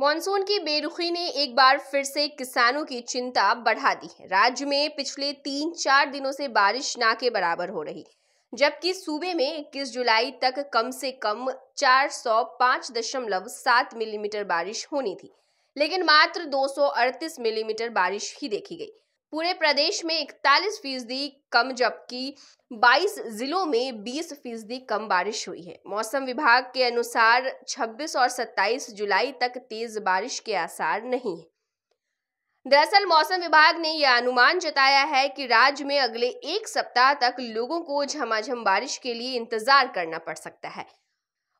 monsoon की बेरुखी ने एक बार फिर से किसानों की चिंता बढ़ा दी है राज्य में पिछले तीन चार दिनों से बारिश ना के बराबर हो रही जबकि सूबे में 21 जुलाई तक कम से कम चार सौ पांच दशमलव सात मिलीमीटर बारिश होनी थी लेकिन मात्र दो सौ अड़तीस मिलीमीटर बारिश ही देखी गई पूरे प्रदेश में इकतालीस फीसदी कम जबकि 22 जिलों में 20 फीसदी कम बारिश हुई है मौसम विभाग के अनुसार 26 और 27 जुलाई तक तेज बारिश के आसार नहीं है दरअसल मौसम विभाग ने यह अनुमान जताया है कि राज्य में अगले एक सप्ताह तक लोगों को झमाझम बारिश के लिए इंतजार करना पड़ सकता है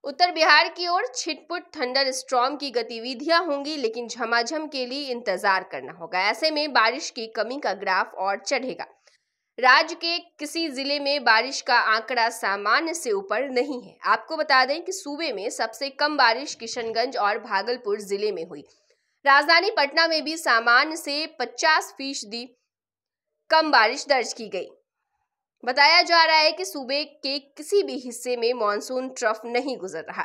उत्तर बिहार की ओर छिटपुट थंडर स्ट्रॉम की गतिविधियां होंगी लेकिन झमाझम के लिए इंतजार करना होगा ऐसे में बारिश की कमी का ग्राफ और चढ़ेगा राज्य के किसी जिले में बारिश का आंकड़ा सामान्य से ऊपर नहीं है आपको बता दें कि सूबे में सबसे कम बारिश किशनगंज और भागलपुर जिले में हुई राजधानी पटना में भी सामान्य से 50 फीसदी कम बारिश दर्ज की गई बताया जा रहा है कि सूबे के किसी भी हिस्से में मानसून ट्रफ नहीं गुजर रहा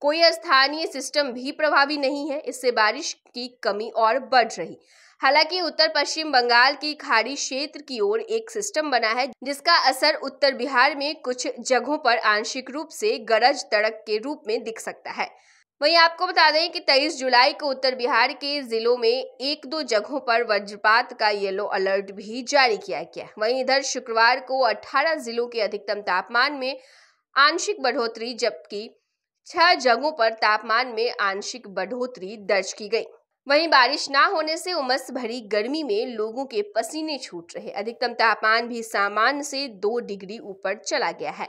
कोई स्थानीय सिस्टम भी प्रभावी नहीं है इससे बारिश की कमी और बढ़ रही हालांकि उत्तर पश्चिम बंगाल की खाड़ी क्षेत्र की ओर एक सिस्टम बना है जिसका असर उत्तर बिहार में कुछ जगहों पर आंशिक रूप से गरज तड़क के रूप में दिख सकता है वहीं आपको बता दें कि 23 जुलाई को उत्तर बिहार के जिलों में एक दो जगहों पर वज्रपात का येलो अलर्ट भी जारी किया गया वहीं इधर शुक्रवार को 18 जिलों के अधिकतम तापमान में आंशिक बढ़ोतरी जबकि छह जगहों पर तापमान में आंशिक बढ़ोतरी दर्ज की गई वहीं बारिश ना होने से उमस भरी गर्मी में लोगों के पसीने छूट रहे अधिकतम तापमान भी सामान्य से दो डिग्री ऊपर चला गया है